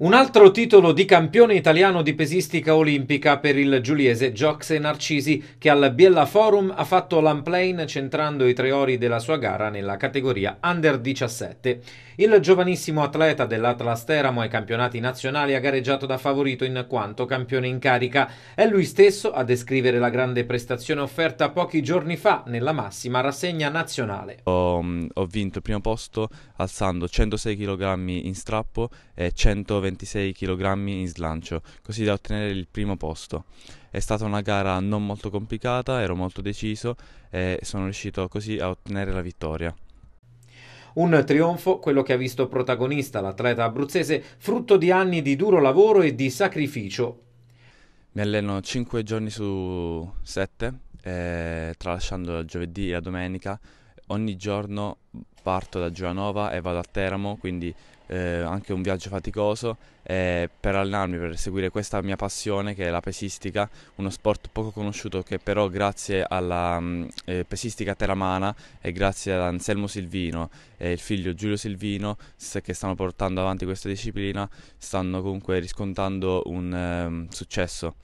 Un altro titolo di campione italiano di pesistica olimpica per il giuliese Gioxe Narcisi che al Biella Forum ha fatto l'unplane centrando i tre ori della sua gara nella categoria Under 17. Il giovanissimo atleta dell'Atlas Teramo ai campionati nazionali ha gareggiato da favorito in quanto campione in carica. È lui stesso a descrivere la grande prestazione offerta pochi giorni fa nella massima rassegna nazionale. Ho, mm, ho vinto il primo posto alzando 106 kg in strappo e 120 26 kg in slancio, così da ottenere il primo posto. È stata una gara non molto complicata, ero molto deciso e sono riuscito così a ottenere la vittoria. Un trionfo, quello che ha visto protagonista l'atleta abruzzese, frutto di anni di duro lavoro e di sacrificio. Mi alleno 5 giorni su 7, eh, tralasciando il giovedì e la domenica, ogni giorno parto da Giovanova e vado a Teramo, quindi eh, anche un viaggio faticoso eh, per allenarmi, per seguire questa mia passione che è la pesistica, uno sport poco conosciuto che però grazie alla mm, eh, pesistica teramana e grazie ad Anselmo Silvino e il figlio Giulio Silvino se, che stanno portando avanti questa disciplina stanno comunque riscontrando un ehm, successo.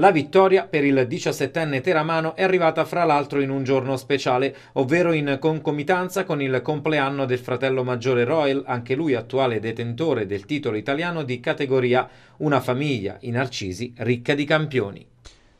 La vittoria per il 17enne teramano è arrivata fra l'altro in un giorno speciale, ovvero in concomitanza con il compleanno del fratello maggiore Royal, anche lui attuale detentore del titolo italiano di categoria, una famiglia in Arcisi ricca di campioni.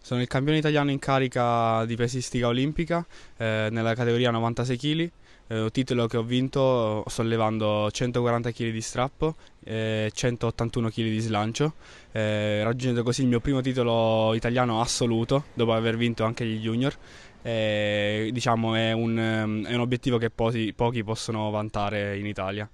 Sono il campione italiano in carica di pesistica olimpica eh, nella categoria 96 kg, eh, titolo che ho vinto eh, sollevando 140 kg di strappo e 181 kg di slancio, eh, raggiungendo così il mio primo titolo italiano assoluto dopo aver vinto anche gli junior. diciamo è un, ehm, è un obiettivo che pochi, pochi possono vantare in Italia.